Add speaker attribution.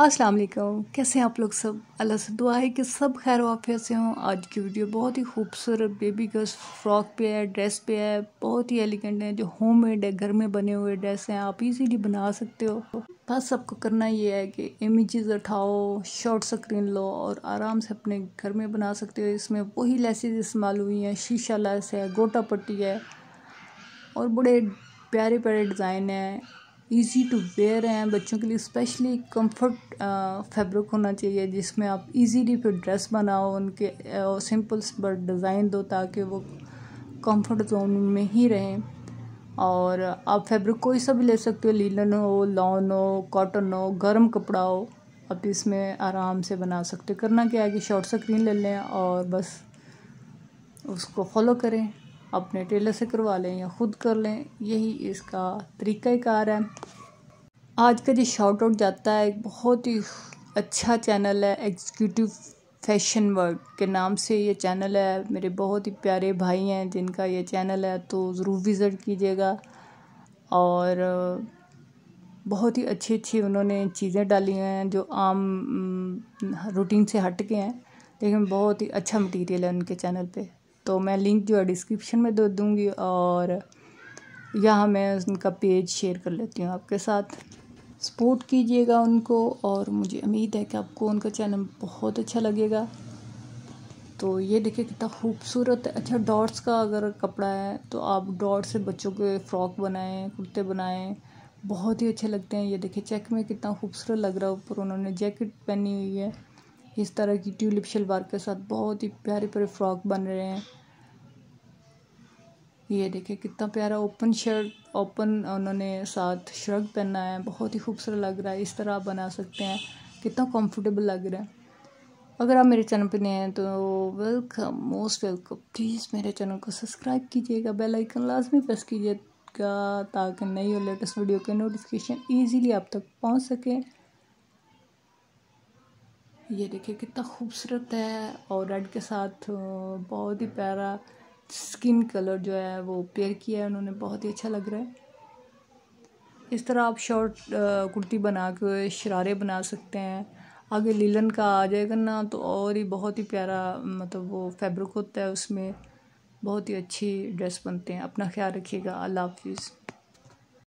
Speaker 1: अस्सलाम वालेकुम कैसे हैं आप लोग सब अल्लाह से दुआ है कि सब खैर वाफिया से हों आज की वीडियो बहुत ही खूबसूरत बेबी गर्ल्स फ्रॉक पे है ड्रेस पे है बहुत ही एलिगेंट है जो होम मेड है घर में बने हुए ड्रेस हैं आप इजीली बना सकते हो बस आपको करना ये है कि इमेजेस उठाओ शॉर्ट स्क्रीन लो और आराम से अपने घर में बना सकते हो इसमें वही लेसेज इस्तेमाल हुई हैं शीशा लेस है गोटा पट्टी है और बड़े प्यारे प्यारे डिज़ाइन हैं ईजी टू वेयर हैं बच्चों के लिए स्पेशली कंफर्ट फैब्रिक होना चाहिए जिसमें आप इजीली फिर ड्रेस बनाओ उनके सिंपल बट डिज़ाइन दो ताकि वो कंफर्ट जोन में ही रहें और आप फैब्रिक कोई सा भी ले सकते हो लीलन हो लॉन हो कॉटन हो गर्म कपड़ा हो आप इसमें आराम से बना सकते हो करना क्या है कि शॉर्ट स्क्रीन ले लें और बस उसको फॉलो करें अपने टेलर से करवा लें या ख़ुद कर लें यही इसका तरीक़ाकार है आज का जो शॉर्ट आउट जाता है एक बहुत ही अच्छा चैनल है एग्जीक्यूटिव फैशन वर्ल्ड के नाम से ये चैनल है मेरे बहुत ही प्यारे भाई हैं जिनका ये चैनल है तो ज़रूर विज़िट कीजिएगा और बहुत ही अच्छी अच्छी उन्होंने चीज़ें डाली हैं जो आम रूटीन से हट के हैं लेकिन बहुत ही अच्छा मटेरियल है उनके चैनल पे तो मैं लिंक जो है डिस्क्रिप्शन में दे दूँगी और यहाँ मैं उनका पेज शेयर कर लेती हूँ आपके साथ सपोर्ट कीजिएगा उनको और मुझे उम्मीद है कि आपको उनका चैनल बहुत अच्छा लगेगा तो ये देखिए कितना खूबसूरत है अच्छा डॉट्स का अगर कपड़ा है तो आप डॉट से बच्चों के फ्रॉक बनाएं कुर्ते बनाएं बहुत ही अच्छे लगते हैं ये देखिए चेक में कितना खूबसूरत लग रहा है ऊपर उन्होंने जैकेट पहनी हुई है इस तरह की ट्यूलिप शलवार के साथ बहुत ही प्यारे प्यारे फ्रॉक बन रहे हैं ये देखें कितना प्यारा ओपन शर्ट ओपन उन्होंने साथ श्रग पहना है बहुत ही खूबसूरत लग रहा है इस तरह आप बना सकते हैं कितना कंफर्टेबल लग रहा है अगर आप मेरे चैनल पर नए हैं तो वेलकम मोस्ट वेलकम प्लीज़ मेरे चैनल को सब्सक्राइब कीजिएगा बेल आइकन लाजमी प्रेस कीजिएगा ताकि नई और लेटेस्ट वीडियो के नोटिफिकेशन ईजीली आप तक पहुँच सकें ये देखिए कितना खूबसूरत है और रेड के साथ बहुत ही प्यारा स्किन कलर जो है वो पेयर किया है उन्होंने बहुत ही अच्छा लग रहा है इस तरह आप शॉर्ट कुर्ती बना के शरारे बना सकते हैं आगे लीलन का आ जाएगा ना तो और ही बहुत ही प्यारा मतलब वो फैब्रिक होता है उसमें बहुत ही अच्छी ड्रेस बनते हैं अपना ख्याल रखिएगा अल्लाह हाफिज़